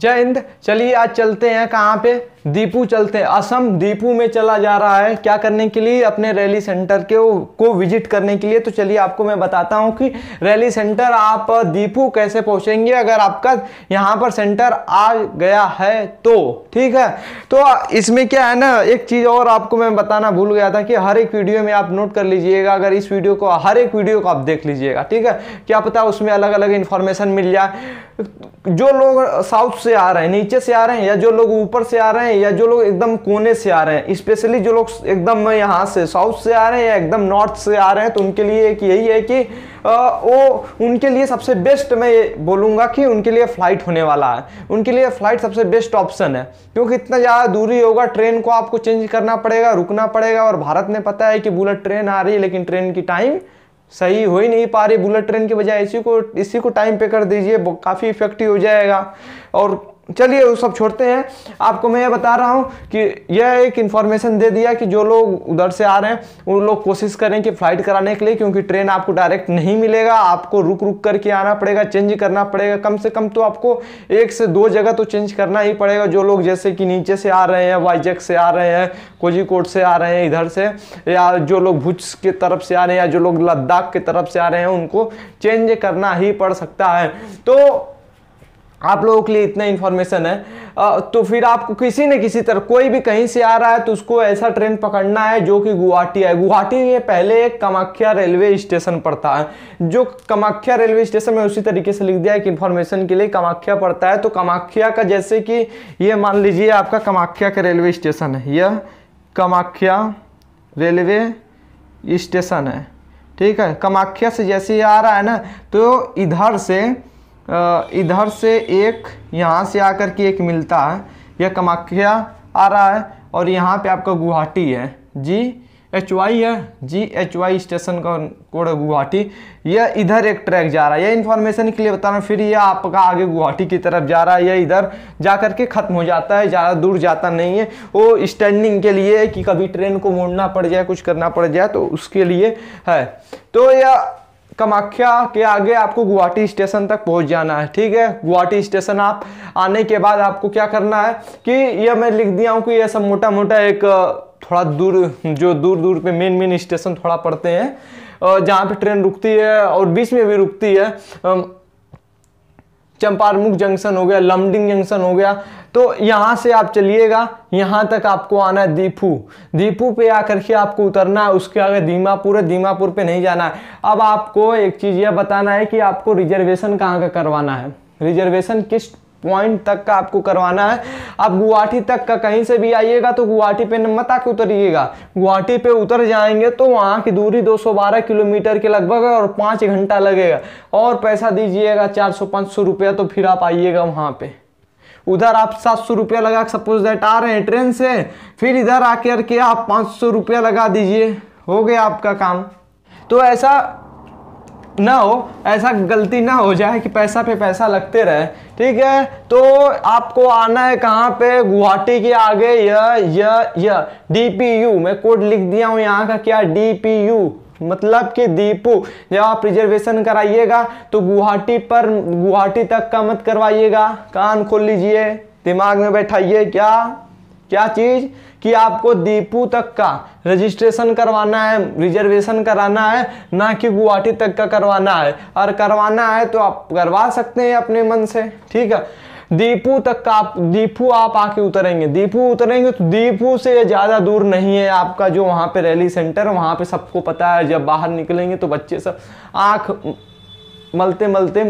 जय हिंद चलिए आज चलते हैं कहाँ पे दीपू चलते हैं असम दीपू में चला जा रहा है क्या करने के लिए अपने रैली सेंटर के को विजिट करने के लिए तो चलिए आपको मैं बताता हूँ कि रैली सेंटर आप दीपू कैसे पहुँचेंगे अगर आपका यहाँ पर सेंटर आ गया है तो ठीक है तो इसमें क्या है ना एक चीज़ और आपको मैं बताना भूल गया था कि हर एक वीडियो में आप नोट कर लीजिएगा अगर इस वीडियो को हर एक वीडियो को आप देख लीजिएगा ठीक है क्या पता उसमें अलग अलग इन्फॉर्मेशन मिल जाए जो लोग साउथ से आ रहे हैं नीचे से आ रहे हैं या जो लोग ऊपर से आ रहे हैं या जो लोग एकदम कोने से आ रहे हैं स्पेशली जो लोग एकदम यहाँ से साउथ से आ रहे हैं या एकदम नॉर्थ से आ रहे हैं तो उनके लिए एक यही है कि आ, वो उनके लिए सबसे बेस्ट मैं ये बोलूँगा कि उनके लिए फ़्लाइट होने वाला है उनके लिए फ़्लाइट सबसे बेस्ट ऑप्शन है क्योंकि इतना ज़्यादा दूरी होगा ट्रेन को आपको चेंज करना पड़ेगा रुकना पड़ेगा और भारत में पता है कि बुलेट ट्रेन आ रही है लेकिन ट्रेन की टाइम सही हो ही नहीं पा रही बुलेट ट्रेन की बजाय इसी को इसी को टाइम पे कर दीजिए काफ़ी इफेक्टिव हो जाएगा और चलिए वो सब छोड़ते हैं आपको मैं ये बता रहा हूँ कि यह एक इन्फॉर्मेशन दे दिया कि जो लोग उधर से आ रहे हैं उन लोग कोशिश करें कि फ़्लाइट कराने के लिए क्योंकि ट्रेन आपको डायरेक्ट नहीं मिलेगा आपको रुक रुक करके आना पड़ेगा चेंज करना पड़ेगा कम से कम तो आपको एक से दो जगह तो चेंज करना ही पड़ेगा जो लोग जैसे कि नीचे से आ रहे हैं वाइजैक से आ रहे हैं कोजीकोट से आ रहे हैं इधर से या जो लोग भुज के तरफ से आ रहे हैं या जो लोग लद्दाख की तरफ से आ रहे हैं उनको चेंज करना ही पड़ सकता है तो आप लोगों के लिए इतना इन्फॉर्मेशन है तो फिर आपको किसी न किसी तरह कोई भी कहीं से आ रहा है तो उसको ऐसा ट्रेन पकड़ना है जो कि गुवाहाटी है गुवाहाटी ये पहले एक कमाख्या रेलवे स्टेशन पड़ता है जो कमाख्या रेलवे स्टेशन में उसी तरीके से लिख दिया है कि इन्फॉर्मेशन के लिए कमाख्या पड़ता है तो कमाख्या का जैसे कि ये मान लीजिए आपका कमाख्या का रेलवे स्टेशन है यह कमाख्या रेलवे स्टेशन है ठीक है कमाख्या से जैसे ये आ रहा है ना तो इधर से इधर से एक यहाँ से आकर के एक मिलता है यह कमाख्या आ रहा है और यहाँ पे आपका गुवाहाटी है जी एच वाई है जी एच वाई स्टेशन का कोड है गुवाहाटी यह इधर एक ट्रैक जा रहा है यह इन्फॉर्मेशन के लिए बता रहा हूँ फिर यह आपका आगे गुवाहाटी की तरफ जा रहा है यह इधर जा कर के ख़त्म हो जाता है ज़्यादा दूर जाता नहीं है वो स्टैंडिंग के लिए कि कभी ट्रेन को मोड़ना पड़ जाए कुछ करना पड़ जाए तो उसके लिए है तो यह कमाख्या के आगे आपको गुवाहाटी स्टेशन तक पहुंच जाना है ठीक है गुवाहाटी स्टेशन आप आने के बाद आपको क्या करना है कि यह मैं लिख दिया हूँ कि यह सब मोटा मोटा एक थोड़ा दूर जो दूर दूर पे मेन मेन स्टेशन थोड़ा पड़ते हैं जहाँ पे ट्रेन रुकती है और बीच में भी रुकती है चंपारमुख जंक्शन हो गया लमडिंग जंक्शन हो गया तो यहाँ से आप चलिएगा यहाँ तक आपको आना है दीपू दीपू पे आकर के आपको उतरना है उसके आगे दीमापुर है दीमापुर पे नहीं जाना है अब आपको एक चीज़ यह बताना है कि आपको रिजर्वेशन कहाँ का करवाना है रिजर्वेशन किस पॉइंट तक का आपको करवाना है आप गुवाहाटी तक का कहीं से भी आइएगा तो गुवाहाटी पे मत आके उतरिएगा गुवाहाटी पे उतर जाएंगे तो वहाँ की दूरी 212 किलोमीटर के लगभग है और पाँच घंटा लगेगा और पैसा दीजिएगा 400-500 सौ रुपया तो फिर आप आइएगा वहाँ पे उधर आप सात सौ रुपया लगा सपोज दैट आ रहे हैं ट्रेन से फिर इधर आकर के आप पाँच रुपया लगा दीजिए हो गया आपका काम तो ऐसा ना हो ऐसा गलती ना हो जाए कि पैसा पे पैसा लगते रहे ठीक है तो आपको आना है कहाँ पे गुवाहाटी के आगे यह डी पी यू मैं कोड लिख दिया हूँ यहाँ का क्या डी पी यू मतलब कि दीपू जब आप रिजर्वेशन कराइएगा तो गुवाहाटी पर गुवाहाटी तक का मत करवाइएगा कान खोल लीजिए दिमाग में बैठाइए क्या क्या चीज़ कि आपको दीपू तक का रजिस्ट्रेशन करवाना है रिजर्वेशन कराना है ना कि गुवाहाटी तक का करवाना है और करवाना है तो आप करवा सकते हैं अपने मन से ठीक है दीपू तक का आप दीपू आप आके उतरेंगे दीपू उतरेंगे तो दीपू से ज़्यादा दूर नहीं है आपका जो वहाँ पे रैली सेंटर वहाँ पे सबको पता है जब बाहर निकलेंगे तो बच्चे सब आँख मलते मलते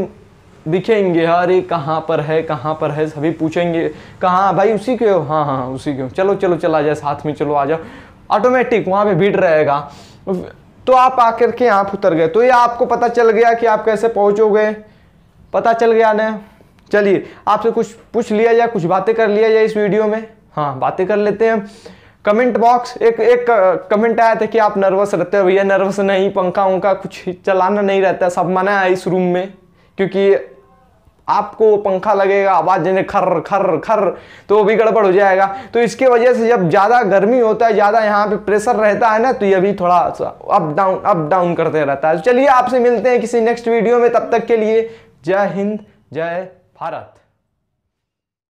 दिखेंगे अरे कहाँ पर है कहाँ पर है सभी पूछेंगे कहाँ भाई उसी के हो हाँ, हाँ हाँ उसी के हो चलो चलो चला जाए साथ में चलो आ जाओ ऑटोमेटिक वहाँ पे भीड़ रहेगा तो आप आकर के आप उतर गए तो ये आपको पता चल गया कि आप कैसे पहुँचोगे पता चल गया ना चलिए आपसे कुछ पूछ लिया जाए कुछ बातें कर लिया जाए इस वीडियो में हाँ बातें कर लेते हैं कमेंट बॉक्स एक एक कमेंट आया था कि आप नर्वस रहते हो भैया नर्वस नहीं पंखा उनका कुछ चलाना नहीं रहता सब मना है इस रूम में क्योंकि आपको पंखा लगेगा आवाज़ देने खर खर खर तो वो भी गड़बड़ हो जाएगा तो इसके वजह से जब ज़्यादा गर्मी होता है ज़्यादा यहाँ पे प्रेशर रहता है ना तो ये भी थोड़ा सा अप डाउन अप डाउन करते रहता है तो चलिए आपसे मिलते हैं किसी नेक्स्ट वीडियो में तब तक के लिए जय हिंद जय भारत